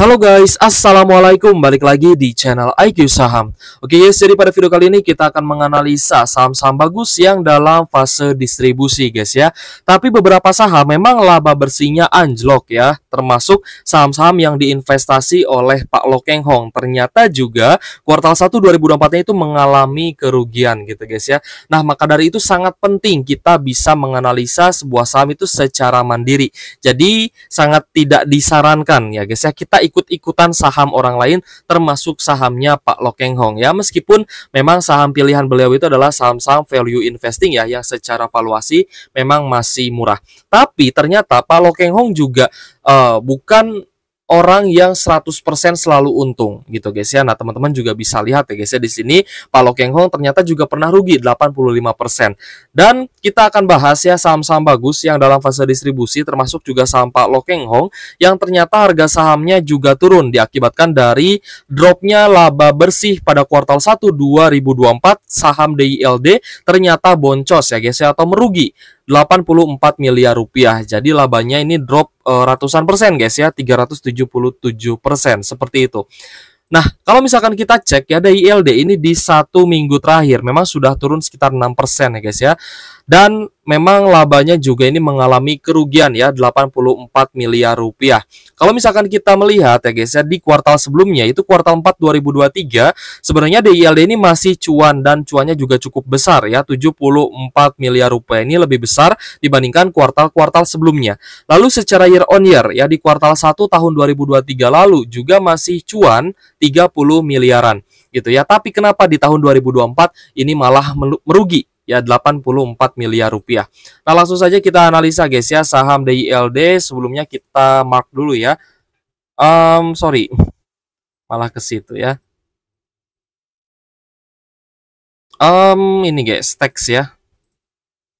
Halo guys, Assalamualaikum Balik lagi di channel IQ Saham Oke ya, jadi pada video kali ini kita akan menganalisa saham-saham bagus yang dalam fase distribusi guys ya Tapi beberapa saham memang laba bersihnya anjlok ya Termasuk saham-saham yang diinvestasi oleh Pak Lokeng Hong Ternyata juga kuartal 1 2024 itu mengalami kerugian gitu guys ya Nah maka dari itu sangat penting kita bisa menganalisa sebuah saham itu secara mandiri Jadi sangat tidak disarankan ya guys ya Kita ikut-ikutan saham orang lain termasuk sahamnya Pak Lokeng Hong ya meskipun memang saham pilihan beliau itu adalah saham-saham value investing ya yang secara valuasi memang masih murah tapi ternyata Pak Lokeng Hong juga uh, bukan orang yang 100% selalu untung gitu guys ya. Nah, teman-teman juga bisa lihat ya guys ya di sini Pak Lo Keng Hong ternyata juga pernah rugi 85%. Dan kita akan bahas ya saham-saham bagus yang dalam fase distribusi termasuk juga saham Pak Lo Keng Hong yang ternyata harga sahamnya juga turun diakibatkan dari dropnya laba bersih pada kuartal 1 2024 saham DILD ternyata boncos ya guys ya atau merugi 84 miliar rupiah. Jadi labanya ini drop e, ratusan persen guys ya, 377 persen seperti itu. Nah, kalau misalkan kita cek ya ILD ini di satu minggu terakhir memang sudah turun sekitar 6% persen ya guys ya dan memang labanya juga ini mengalami kerugian ya 84 miliar rupiah. Kalau misalkan kita melihat ya guys ya di kuartal sebelumnya itu kuartal 4 2023 sebenarnya DILD ini masih cuan dan cuannya juga cukup besar ya 74 miliar rupiah ini lebih besar dibandingkan kuartal-kuartal sebelumnya. Lalu secara year on year ya di kuartal 1 tahun 2023 lalu juga masih cuan 30 miliaran gitu ya. Tapi kenapa di tahun 2024 ini malah merugi ya 84 miliar rupiah. Nah langsung saja kita analisa guys ya saham DILD sebelumnya kita mark dulu ya. Um, sorry, malah ke situ ya. Um, ini guys, teks ya.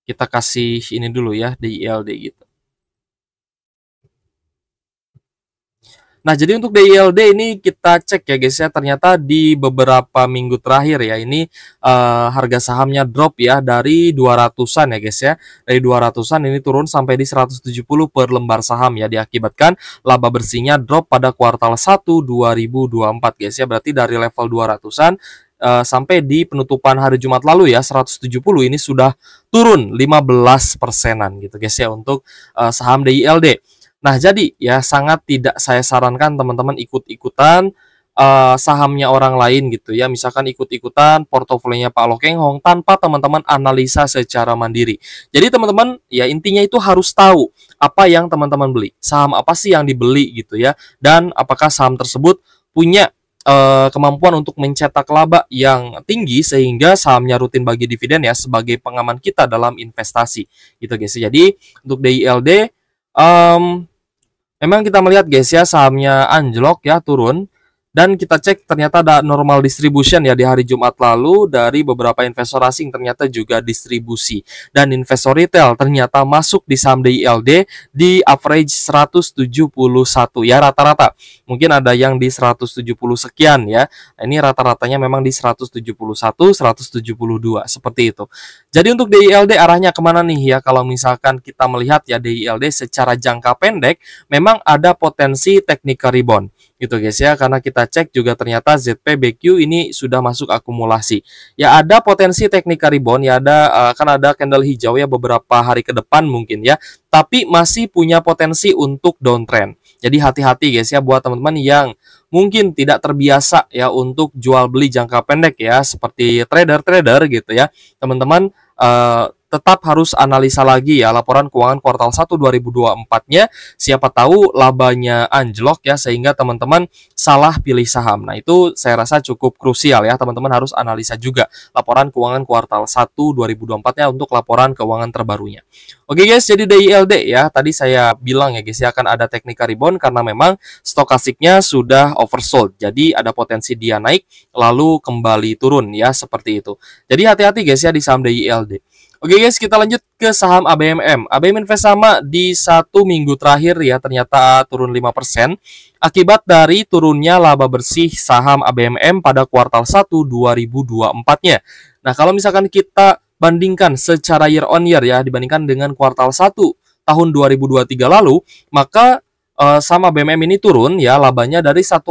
Kita kasih ini dulu ya, DILD gitu. Nah, jadi untuk DILD ini kita cek ya guys ya, ternyata di beberapa minggu terakhir ya, ini uh, harga sahamnya drop ya dari 200-an ya guys ya. Dari 200-an ini turun sampai di 170 per lembar saham ya, diakibatkan laba bersihnya drop pada kuartal 1 2024 guys ya. Berarti dari level 200-an uh, eh, sampai di penutupan hari Jumat lalu ya 170 ini sudah turun 15 persenan gitu guys ya untuk uh, saham DILD. Nah, jadi ya sangat tidak saya sarankan teman-teman ikut-ikutan uh, sahamnya orang lain gitu ya. Misalkan ikut-ikutan portofolionya Pak Lokeng Hong tanpa teman-teman analisa secara mandiri. Jadi teman-teman ya intinya itu harus tahu apa yang teman-teman beli. Saham apa sih yang dibeli gitu ya dan apakah saham tersebut punya eh, kemampuan untuk mencetak laba yang tinggi sehingga sahamnya rutin bagi dividen ya sebagai pengaman kita dalam investasi gitu guys. Jadi untuk DILD um, Memang kita melihat guys ya sahamnya anjlok ya turun dan kita cek ternyata ada normal distribution ya di hari Jumat lalu dari beberapa investor asing ternyata juga distribusi dan investor retail ternyata masuk di saham DILD di average 171 ya rata-rata mungkin ada yang di 170 sekian ya ini rata-ratanya memang di 171 172 seperti itu jadi untuk DILD arahnya kemana nih ya? Kalau misalkan kita melihat ya DILD secara jangka pendek memang ada potensi technical rebound gitu guys ya karena kita cek juga ternyata ZPBQ ini sudah masuk akumulasi ya ada potensi teknik rebound ya ada eh, kan ada candle hijau ya beberapa hari ke depan mungkin ya tapi masih punya potensi untuk downtrend jadi hati-hati guys ya buat teman-teman yang mungkin tidak terbiasa ya untuk jual beli jangka pendek ya seperti trader-trader gitu ya. Teman-teman uh, tetap harus analisa lagi ya laporan keuangan kuartal 1 2024-nya. Siapa tahu labanya anjlok ya sehingga teman-teman salah pilih saham. Nah, itu saya rasa cukup krusial ya. Teman-teman harus analisa juga laporan keuangan kuartal 1 2024-nya untuk laporan keuangan terbarunya. Oke guys, jadi DILD ya. Tadi saya bilang ya guys ya akan ada teknika rebound karena memang stokastiknya sudah oversold. Jadi ada potensi dia naik lalu kembali turun ya seperti itu. Jadi hati-hati guys ya di saham DILD. Oke guys, kita lanjut ke saham ABMM. ABMM Invest sama di satu minggu terakhir ya, ternyata turun 5% akibat dari turunnya laba bersih saham ABMM pada kuartal 1 2024-nya. Nah, kalau misalkan kita bandingkan secara year on year ya, dibandingkan dengan kuartal 1 tahun 2023 lalu, maka eh, sama BMM ini turun ya labanya dari 1,5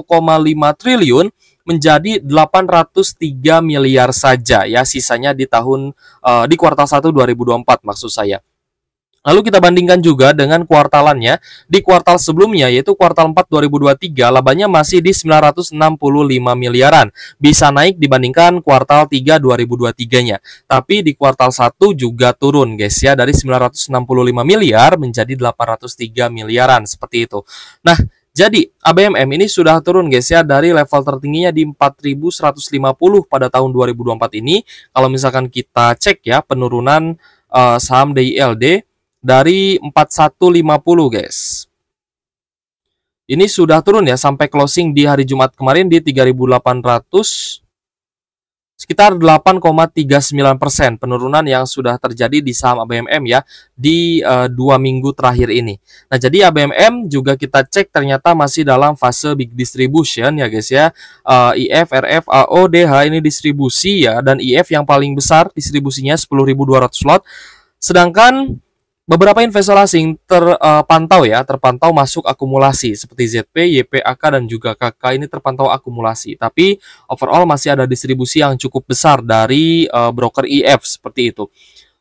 triliun menjadi 803 miliar saja ya sisanya di tahun uh, di kuartal 1 2024 maksud saya. Lalu kita bandingkan juga dengan kuartalannya di kuartal sebelumnya yaitu kuartal 4 2023 labanya masih di 965 miliaran. Bisa naik dibandingkan kuartal 3 2023-nya. Tapi di kuartal 1 juga turun guys ya dari 965 miliar menjadi 803 miliaran seperti itu. Nah, jadi, ABMM ini sudah turun guys ya dari level tertingginya di 4150 pada tahun 2024 ini. Kalau misalkan kita cek ya penurunan uh, saham DILD dari 4150 guys. Ini sudah turun ya sampai closing di hari Jumat kemarin di 3800 sekitar 8,39 persen penurunan yang sudah terjadi di saham ABMM ya di uh, dua minggu terakhir ini. Nah jadi ABMM juga kita cek ternyata masih dalam fase big distribution ya guys ya. Uh, eh, IF, RF, AO, DH ini distribusi ya dan IF yang paling besar distribusinya 10.200 slot. Sedangkan Beberapa investor asing terpantau ya, terpantau masuk akumulasi seperti ZP, YPAK dan juga KK ini terpantau akumulasi. Tapi overall masih ada distribusi yang cukup besar dari eh, broker IF e seperti itu.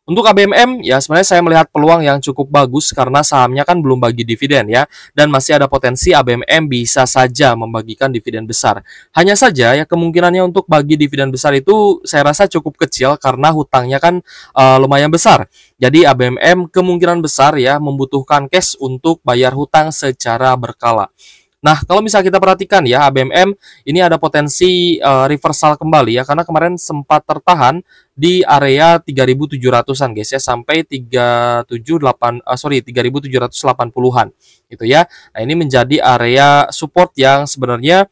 Untuk ABMM, ya sebenarnya saya melihat peluang yang cukup bagus karena sahamnya kan belum bagi dividen ya, dan masih ada potensi ABMM bisa saja membagikan dividen besar. Hanya saja ya kemungkinannya untuk bagi dividen besar itu saya rasa cukup kecil karena hutangnya kan uh, lumayan besar. Jadi ABMM kemungkinan besar ya membutuhkan cash untuk bayar hutang secara berkala. Nah, kalau misalnya kita perhatikan ya ABMM ini ada potensi uh, reversal kembali ya karena kemarin sempat tertahan di area 3700-an guys ya sampai 378 uh, eh, sorry 3780-an gitu ya. Nah, ini menjadi area support yang sebenarnya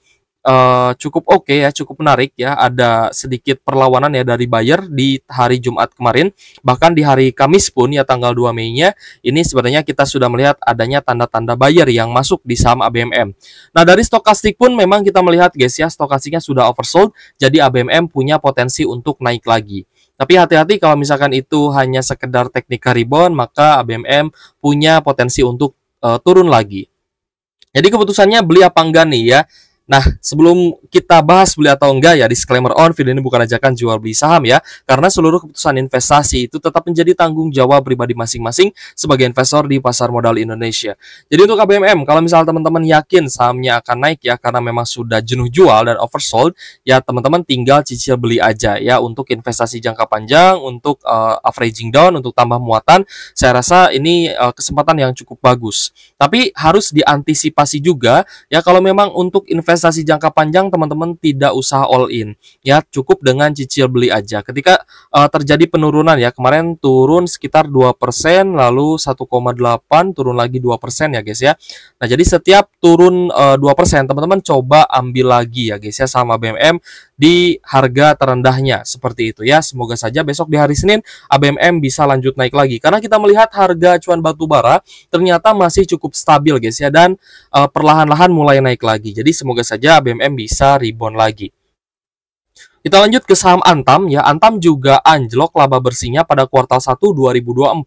uh, cukup oke okay ya, cukup menarik ya. Ada sedikit perlawanan ya dari Bayer di hari Jumat kemarin, bahkan di hari Kamis pun ya tanggal 2 Mei-nya ini sebenarnya kita sudah melihat adanya tanda-tanda Bayer yang masuk di saham ABMM. Nah, dari stokastik pun memang kita melihat guys ya, stokastiknya sudah oversold, jadi ABMM punya potensi untuk naik lagi. Tapi hati-hati kalau misalkan itu hanya sekedar teknik rebound, maka ABMM punya potensi untuk uh, turun lagi. Jadi keputusannya beli apa enggak nih ya? Nah, sebelum kita bahas beli atau enggak ya, disclaimer on, video ini bukan ajakan jual beli saham ya, karena seluruh keputusan investasi itu tetap menjadi tanggung jawab pribadi masing-masing sebagai investor di pasar modal Indonesia. Jadi untuk KBMM, kalau misal teman-teman yakin sahamnya akan naik ya, karena memang sudah jenuh jual dan oversold, ya teman-teman tinggal cicil beli aja ya untuk investasi jangka panjang, untuk uh, averaging down, untuk tambah muatan, saya rasa ini uh, kesempatan yang cukup bagus. Tapi harus diantisipasi juga ya kalau memang untuk investasi investasi jangka panjang teman-teman tidak usah all in ya cukup dengan cicil beli aja ketika uh, terjadi penurunan ya kemarin turun sekitar 2% lalu 1,8 turun lagi 2% ya guys ya nah jadi setiap turun uh, eh, 2% teman-teman coba ambil lagi ya guys ya sama BMM di harga terendahnya seperti itu ya semoga saja besok di hari Senin ABMM bisa lanjut naik lagi karena kita melihat harga cuan batu bara ternyata masih cukup stabil guys ya dan uh, perlahan-lahan mulai naik lagi jadi semoga saja BMM bisa rebound lagi. Kita lanjut ke saham Antam ya. Antam juga anjlok laba bersihnya pada kuartal 1 2024,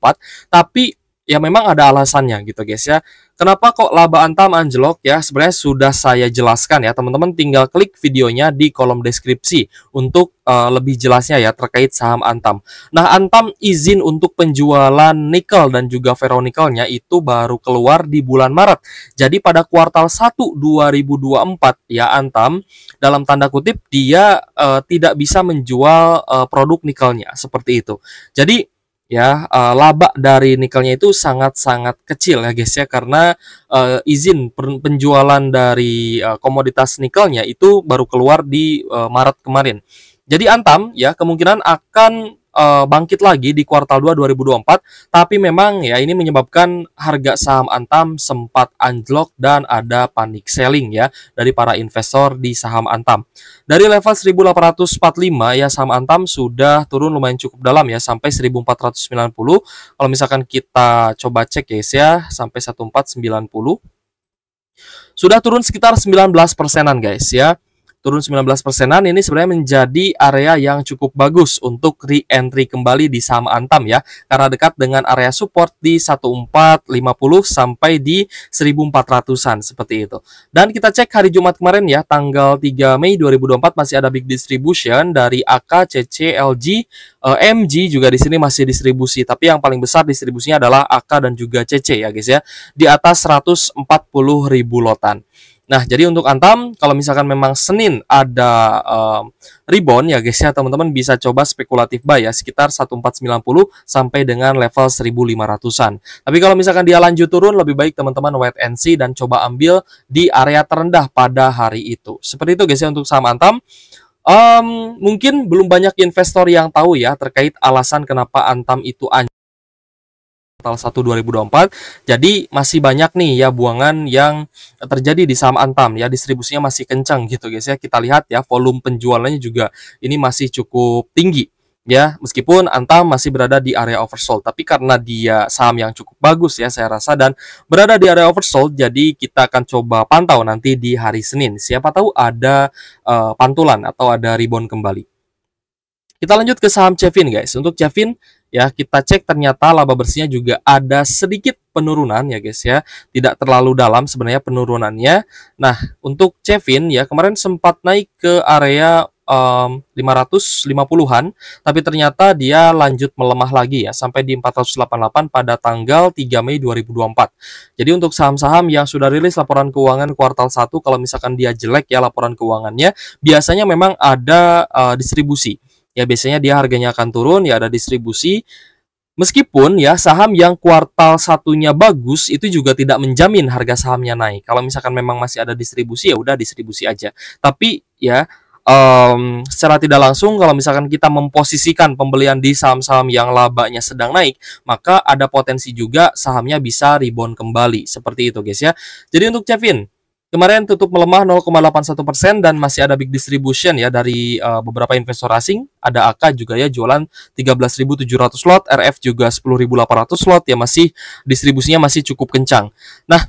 tapi ya memang ada alasannya gitu guys ya. Kenapa kok laba antam anjlok ya? Sebenarnya sudah saya jelaskan ya teman-teman tinggal klik videonya di kolom deskripsi untuk uh, lebih jelasnya ya terkait saham antam. Nah antam izin untuk penjualan nikel dan juga feronikelnya itu baru keluar di bulan Maret. Jadi pada kuartal 1 2024 ya antam dalam tanda kutip dia uh, tidak bisa menjual uh, produk nikelnya seperti itu. Jadi ya uh, laba dari nikelnya itu sangat-sangat kecil ya guys ya karena uh, izin penjualan dari uh, komoditas nikelnya itu baru keluar di uh, Maret kemarin. Jadi Antam ya kemungkinan akan uh, bangkit lagi di kuartal 2 2024, tapi memang ya ini menyebabkan harga saham Antam sempat anjlok dan ada panic selling ya dari para investor di saham Antam. Dari level 1845 ya saham Antam sudah turun lumayan cukup dalam ya sampai 1490. Kalau misalkan kita coba cek guys ya sampai 1490 sudah turun sekitar 19 persenan guys ya turun 19 persenan ini sebenarnya menjadi area yang cukup bagus untuk re-entry kembali di saham Antam ya karena dekat dengan area support di 1450 sampai di 1400-an seperti itu. Dan kita cek hari Jumat kemarin ya tanggal 3 Mei 2024 masih ada big distribution dari AK, CC, LG, eh, MG juga di sini masih distribusi tapi yang paling besar distribusinya adalah AK dan juga CC ya guys ya di atas 140 ribu lotan. Nah, jadi untuk Antam, kalau misalkan memang Senin ada um, rebound ya guys ya, teman-teman bisa coba spekulatif buy ya sekitar 1490 sampai dengan level 1500-an. Tapi kalau misalkan dia lanjut turun, lebih baik teman-teman wait and see dan coba ambil di area terendah pada hari itu. Seperti itu guys ya untuk saham Antam. Um, mungkin belum banyak investor yang tahu ya terkait alasan kenapa Antam itu anjing kuartal 1 2024. Jadi masih banyak nih ya buangan yang terjadi di saham Antam ya distribusinya masih kencang gitu guys ya. Kita lihat ya volume penjualannya juga ini masih cukup tinggi ya meskipun Antam masih berada di area oversold tapi karena dia saham yang cukup bagus ya saya rasa dan berada di area oversold jadi kita akan coba pantau nanti di hari Senin siapa tahu ada uh, pantulan atau ada rebound kembali kita lanjut ke saham Chevin guys untuk Chevin ya kita cek ternyata laba bersihnya juga ada sedikit penurunan ya guys ya tidak terlalu dalam sebenarnya penurunannya nah untuk Chevin ya kemarin sempat naik ke area um, mmm, 550-an tapi ternyata dia lanjut melemah lagi ya sampai di 488 pada tanggal 3 Mei 2024. Jadi untuk saham-saham yang sudah rilis laporan keuangan kuartal 1 kalau misalkan dia jelek ya laporan keuangannya biasanya memang ada uh, distribusi ya biasanya dia harganya akan turun ya ada distribusi Meskipun ya saham yang kuartal satunya bagus itu juga tidak menjamin harga sahamnya naik. Kalau misalkan memang masih ada distribusi ya udah distribusi aja. Tapi ya um, secara tidak langsung kalau misalkan kita memposisikan pembelian di saham-saham yang labanya sedang naik, maka ada potensi juga sahamnya bisa rebound kembali seperti itu guys ya. Jadi untuk Chevin Kemarin tutup melemah 0,81 persen dan masih ada big distribution ya dari uh, beberapa investor asing. Ada AK juga ya jualan 13.700 lot RF juga 10.800 lot ya masih distribusinya masih cukup kencang. Nah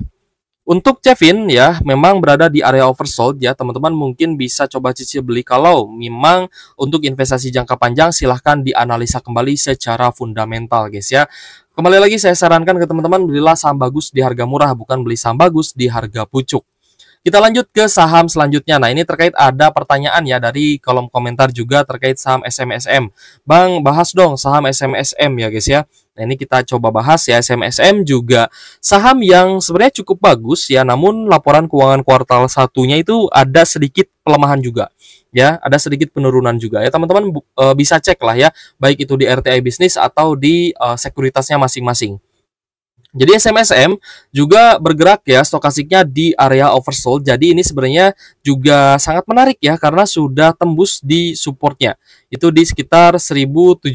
untuk chevin ya memang berada di area oversold ya teman-teman mungkin bisa coba cicil beli kalau memang untuk investasi jangka panjang silahkan dianalisa kembali secara fundamental guys ya Kembali lagi saya sarankan ke teman-teman belilah saham bagus di harga murah bukan beli saham bagus di harga pucuk. Kita lanjut ke saham selanjutnya. Nah, ini terkait ada pertanyaan ya dari kolom komentar juga terkait saham SMSM. Bang, bahas dong saham SMSM ya guys ya. Nah, ini kita coba bahas ya SMSM juga saham yang sebenarnya cukup bagus ya, namun laporan keuangan kuartal satunya itu ada sedikit pelemahan juga ya ada sedikit penurunan juga ya teman-teman eh, bisa cek lah ya baik itu di RTI bisnis atau di uh, sekuritasnya masing-masing jadi SMSM juga bergerak ya stokastiknya di area oversold. Jadi ini sebenarnya juga sangat menarik ya karena sudah tembus di supportnya. Itu di sekitar 1790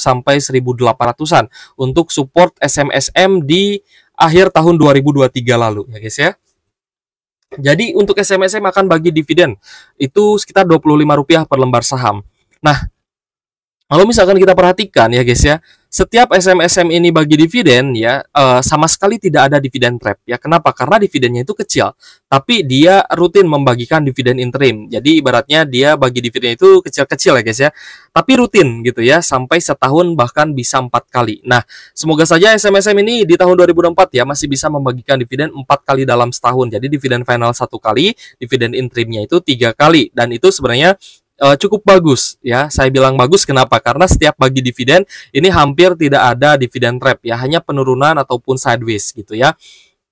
sampai 1800-an untuk support SMSM di akhir tahun 2023 lalu ya guys ya. Jadi untuk SMSM akan bagi dividen itu sekitar 25 rupiah per lembar saham. Nah, kalau misalkan kita perhatikan ya guys ya, setiap SMSM ini bagi dividen ya uh, sama sekali tidak ada dividen trap ya kenapa karena dividennya itu kecil tapi dia rutin membagikan dividen interim jadi ibaratnya dia bagi dividen itu kecil-kecil ya guys ya tapi rutin gitu ya sampai setahun bahkan bisa empat kali nah semoga saja SMSM ini di tahun 2004 ya masih bisa membagikan dividen empat kali dalam setahun jadi dividen final satu kali dividen interimnya itu tiga kali dan itu sebenarnya uh, cukup bagus ya. Saya bilang bagus kenapa? Karena setiap bagi dividen ini hampir tidak ada dividen trap ya, hanya penurunan ataupun sideways gitu ya.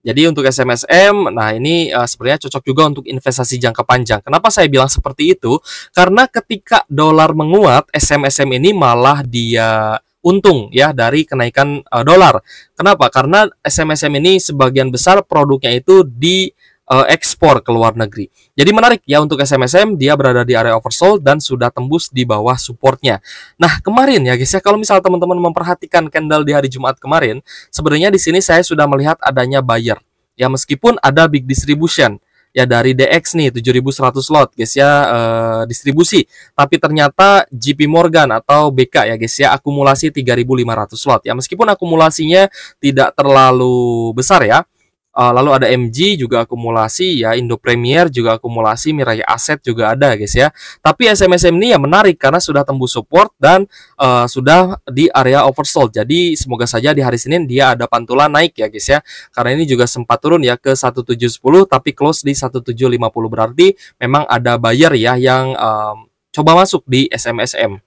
Jadi untuk SMSM, nah ini uh, sebenarnya cocok juga untuk investasi jangka panjang. Kenapa saya bilang seperti itu? Karena ketika dolar menguat, SMSM ini malah dia untung ya dari kenaikan uh, dolar. Kenapa? Karena SMSM ini sebagian besar produknya itu di uh, ekspor ke luar negeri. Jadi menarik ya untuk SMSM dia berada di area oversold dan sudah tembus di bawah supportnya. Nah kemarin ya guys ya kalau misal teman-teman memperhatikan candle di hari Jumat kemarin, sebenarnya di sini saya sudah melihat adanya buyer. Ya meskipun ada big distribution ya dari DX nih 7100 lot guys ya eh, distribusi tapi ternyata JP Morgan atau BK ya guys ya akumulasi 3500 lot ya meskipun akumulasinya tidak terlalu besar ya Uh, lalu ada MG juga akumulasi ya, Indo Premier juga akumulasi, Mirai Aset juga ada guys ya. Tapi SMSM ini ya menarik karena sudah tembus support dan uh, sudah di area oversold. Jadi semoga saja di hari Senin dia ada pantulan naik ya guys ya. Karena ini juga sempat turun ya ke 1710 tapi close di 1750 berarti memang ada buyer ya yang um, coba masuk di SMSM.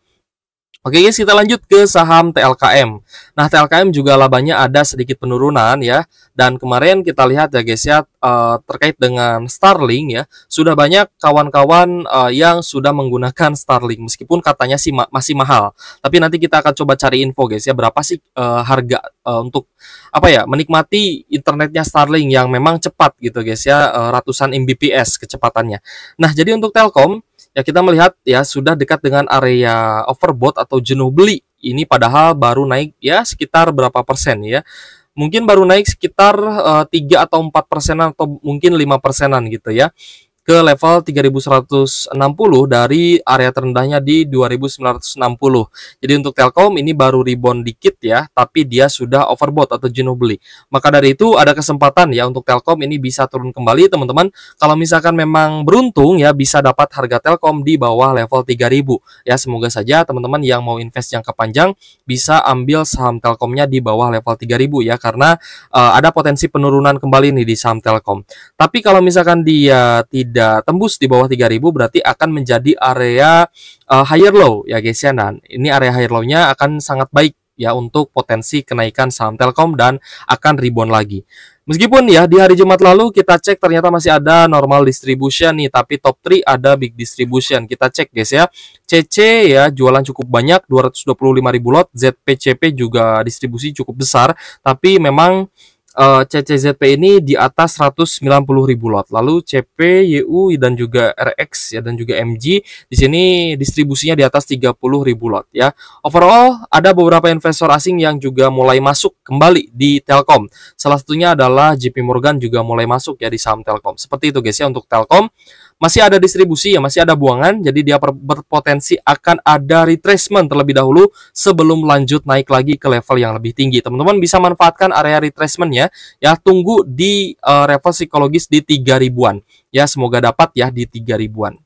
Oke guys, kita lanjut ke saham TLKM. Nah, TLKM juga labanya ada sedikit penurunan ya. Dan kemarin kita lihat ya guys ya eh, terkait dengan Starlink ya, sudah banyak kawan-kawan eh, yang sudah menggunakan Starlink meskipun katanya sih masih mahal. Tapi nanti kita akan coba cari info guys ya berapa sih eh, harga untuk apa ya menikmati internetnya Starlink yang memang cepat gitu guys ya ratusan Mbps kecepatannya. Nah, jadi untuk Telkom Ya kita melihat ya sudah dekat dengan area overbought atau jenuh beli. Ini padahal baru naik ya sekitar berapa persen ya. Mungkin baru naik sekitar uh, eh, 3 atau 4 persenan atau mungkin 5 persenan gitu ya ke level 3160 dari area terendahnya di 2960. Jadi untuk Telkom ini baru rebound dikit ya, tapi dia sudah overbought atau jenuh beli. Maka dari itu ada kesempatan ya untuk Telkom ini bisa turun kembali teman-teman. Kalau misalkan memang beruntung ya bisa dapat harga Telkom di bawah level 3000. Ya semoga saja teman-teman yang mau invest jangka panjang bisa ambil saham Telkomnya di bawah level 3000 ya karena uh, ada potensi penurunan kembali nih di saham Telkom. Tapi kalau misalkan dia tidak tidak tembus di bawah 3000 berarti akan menjadi area uh, higher low ya guys ya. dan nah, ini area higher low-nya akan sangat baik ya untuk potensi kenaikan saham Telkom dan akan rebound lagi. Meskipun ya di hari Jumat lalu kita cek ternyata masih ada normal distribution nih tapi top 3 ada big distribution. Kita cek guys ya. CC ya jualan cukup banyak 225.000 lot, ZPCP juga distribusi cukup besar tapi memang uh, eh, CCZP ini di atas 190.000 lot. Lalu CP, YU dan juga RX ya dan juga MG di sini distribusinya di atas 30.000 lot ya. Overall ada beberapa investor asing yang juga mulai masuk kembali di Telkom. Salah satunya adalah JP Morgan juga mulai masuk ya di saham Telkom. Seperti itu guys ya untuk Telkom masih ada distribusi ya, masih ada buangan, jadi dia berpotensi akan ada retracement terlebih dahulu sebelum lanjut naik lagi ke level yang lebih tinggi. Teman-teman bisa manfaatkan area retracementnya ya, tunggu di uh, level psikologis di 3000-an ya, semoga dapat ya di 3000-an.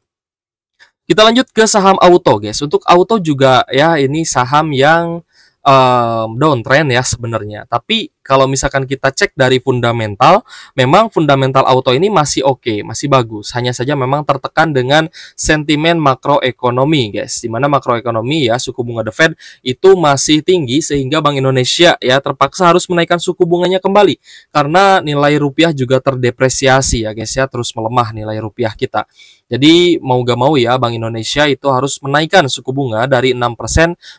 Kita lanjut ke saham auto, guys. Untuk auto juga ya ini saham yang um, downtrend ya sebenarnya, tapi kalau misalkan kita cek dari fundamental, memang fundamental auto ini masih oke, okay, masih bagus. Hanya saja memang tertekan dengan sentimen makroekonomi, guys. Di mana makroekonomi ya suku bunga The Fed itu masih tinggi sehingga Bank Indonesia ya terpaksa harus menaikkan suku bunganya kembali karena nilai rupiah juga terdepresiasi ya, guys ya, terus melemah nilai rupiah kita. Jadi mau gak mau ya Bank Indonesia itu harus menaikkan suku bunga dari 6%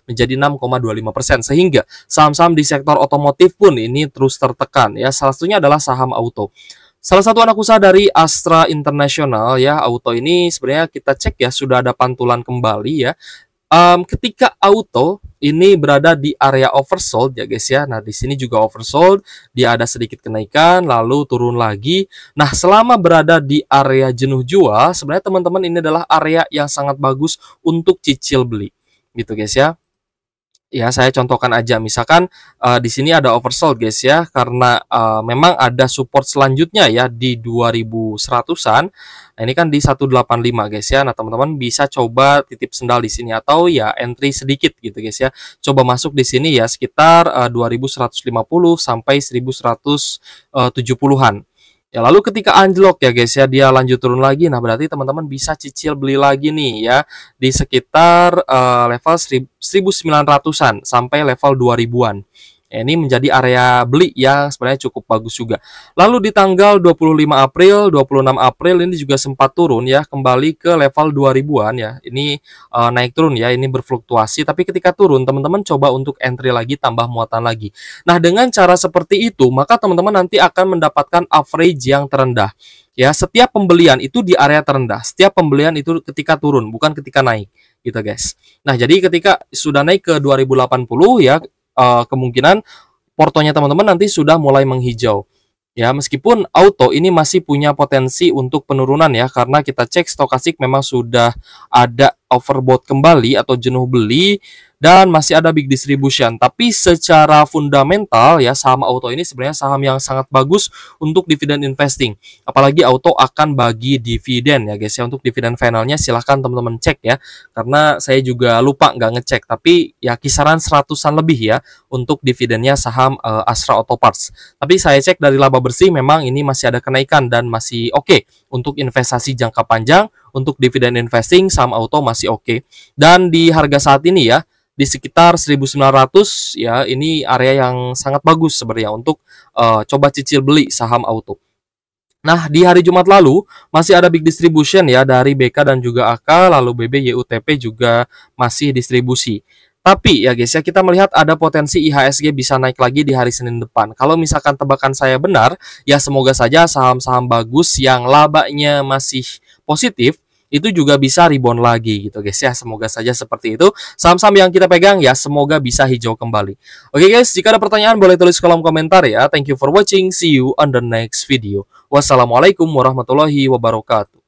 menjadi 6,25% sehingga saham-saham di sektor otomotif pun ini ini terus tertekan ya. Salah satunya adalah saham auto. Salah satu anak usaha dari Astra International ya, auto ini sebenarnya kita cek ya sudah ada pantulan kembali ya. Um, ketika auto ini berada di area oversold ya guys ya. Nah, di sini juga oversold, dia ada sedikit kenaikan lalu turun lagi. Nah, selama berada di area jenuh jual, sebenarnya teman-teman ini adalah area yang sangat bagus untuk cicil beli. Gitu guys ya ya saya contohkan aja misalkan uh, di sini ada oversold guys ya karena uh, memang ada support selanjutnya ya di 2100-an nah, ini kan di 185 guys ya nah teman-teman bisa coba titip sendal di sini atau ya entry sedikit gitu guys ya coba masuk di sini ya sekitar eh, uh, 2150 sampai 1170-an Ya lalu ketika anjlok ya guys ya dia lanjut turun lagi. Nah berarti teman-teman bisa cicil beli lagi nih ya di sekitar uh, level 1900-an sampai level 2000-an. Eh, ini menjadi area beli yang sebenarnya cukup bagus juga. Lalu di tanggal 25 April, 26 April ini juga sempat turun ya, kembali ke level 2000-an ya. Ini uh, naik turun ya, ini berfluktuasi tapi ketika turun teman-teman coba untuk entry lagi tambah muatan lagi. Nah, dengan cara seperti itu maka teman-teman nanti akan mendapatkan average yang terendah ya setiap pembelian itu di area terendah setiap pembelian itu ketika turun bukan ketika naik gitu guys nah jadi ketika sudah naik ke 2080 ya uh, kemungkinan portonya teman-teman nanti sudah mulai menghijau. Ya, meskipun auto ini masih punya potensi untuk penurunan ya karena kita cek stokastik memang sudah ada overbought kembali atau jenuh beli dan masih ada big distribution. Tapi secara fundamental ya saham auto ini sebenarnya saham yang sangat bagus untuk dividen investing. Apalagi auto akan bagi dividen ya guys ya untuk dividen finalnya silahkan teman-teman cek ya karena saya juga lupa nggak ngecek tapi ya kisaran seratusan lebih ya untuk dividennya saham uh, Astra Auto Parts. Tapi saya cek dari laba bersih memang ini masih ada kenaikan dan masih oke okay untuk investasi jangka panjang untuk dividen investing saham auto masih oke. Okay. Dan di harga saat ini ya di sekitar 1900 ya ini area yang sangat bagus sebenarnya untuk uh, coba cicil beli saham auto. Nah, di hari Jumat lalu masih ada big distribution ya dari BK dan juga AK, lalu BB YUTP juga masih distribusi. Tapi ya guys ya kita melihat ada potensi IHSG bisa naik lagi di hari Senin depan. Kalau misalkan tebakan saya benar, ya semoga saja saham-saham bagus yang labanya masih positif itu juga bisa rebound lagi gitu guys ya. Semoga saja seperti itu. Saham-saham yang kita pegang ya semoga bisa hijau kembali. Oke guys, jika ada pertanyaan boleh tulis kolom komentar ya. Thank you for watching. See you on the next video. Wassalamualaikum warahmatullahi wabarakatuh.